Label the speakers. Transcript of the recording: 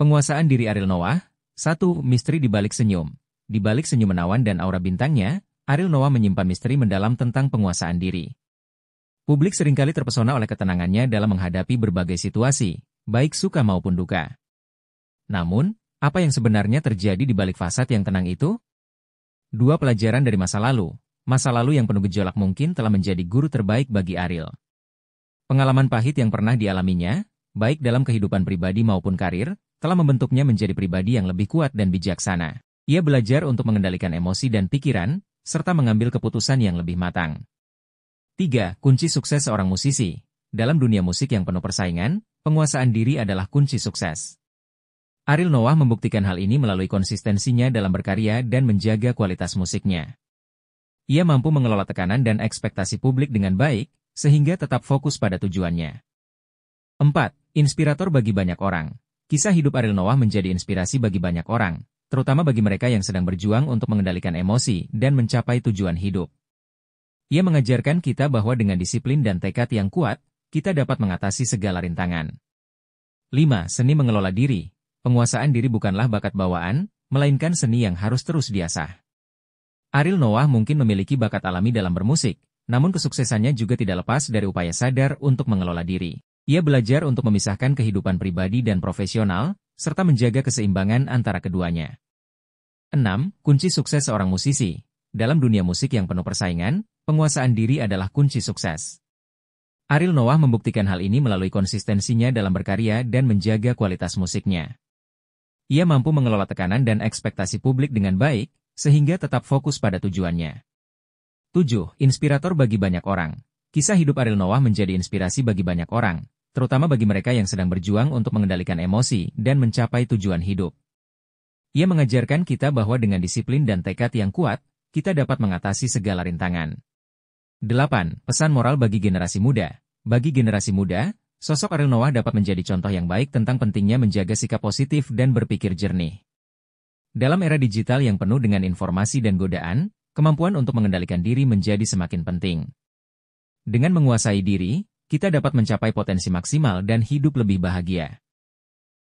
Speaker 1: Penguasaan diri Ariel Noah, satu misteri di balik senyum. Di balik senyum menawan dan aura bintangnya, Ariel Noah menyimpan misteri mendalam tentang penguasaan diri. Publik seringkali terpesona oleh ketenangannya dalam menghadapi berbagai situasi, baik suka maupun duka. Namun, apa yang sebenarnya terjadi di balik fasad yang tenang itu? Dua pelajaran dari masa lalu, masa lalu yang penuh gejolak mungkin telah menjadi guru terbaik bagi Ariel. Pengalaman pahit yang pernah dialaminya, baik dalam kehidupan pribadi maupun karir, telah membentuknya menjadi pribadi yang lebih kuat dan bijaksana. Ia belajar untuk mengendalikan emosi dan pikiran, serta mengambil keputusan yang lebih matang. 3. Kunci sukses seorang musisi Dalam dunia musik yang penuh persaingan, penguasaan diri adalah kunci sukses. Ariel Noah membuktikan hal ini melalui konsistensinya dalam berkarya dan menjaga kualitas musiknya. Ia mampu mengelola tekanan dan ekspektasi publik dengan baik, sehingga tetap fokus pada tujuannya. 4. Inspirator bagi banyak orang Kisah hidup Ariel Noah menjadi inspirasi bagi banyak orang, terutama bagi mereka yang sedang berjuang untuk mengendalikan emosi dan mencapai tujuan hidup. Ia mengajarkan kita bahwa dengan disiplin dan tekad yang kuat, kita dapat mengatasi segala rintangan. 5. Seni mengelola diri. Penguasaan diri bukanlah bakat bawaan, melainkan seni yang harus terus diasah. Ariel Noah mungkin memiliki bakat alami dalam bermusik, namun kesuksesannya juga tidak lepas dari upaya sadar untuk mengelola diri. Ia belajar untuk memisahkan kehidupan pribadi dan profesional, serta menjaga keseimbangan antara keduanya. 6. Kunci sukses seorang musisi Dalam dunia musik yang penuh persaingan, penguasaan diri adalah kunci sukses. Ariel Noah membuktikan hal ini melalui konsistensinya dalam berkarya dan menjaga kualitas musiknya. Ia mampu mengelola tekanan dan ekspektasi publik dengan baik, sehingga tetap fokus pada tujuannya. 7. Inspirator bagi banyak orang Kisah hidup Ariel Noah menjadi inspirasi bagi banyak orang, terutama bagi mereka yang sedang berjuang untuk mengendalikan emosi dan mencapai tujuan hidup. Ia mengajarkan kita bahwa dengan disiplin dan tekad yang kuat, kita dapat mengatasi segala rintangan. 8. Pesan moral bagi generasi muda. Bagi generasi muda, sosok Ariel Noah dapat menjadi contoh yang baik tentang pentingnya menjaga sikap positif dan berpikir jernih. Dalam era digital yang penuh dengan informasi dan godaan, kemampuan untuk mengendalikan diri menjadi semakin penting. Dengan menguasai diri, kita dapat mencapai potensi maksimal dan hidup lebih bahagia.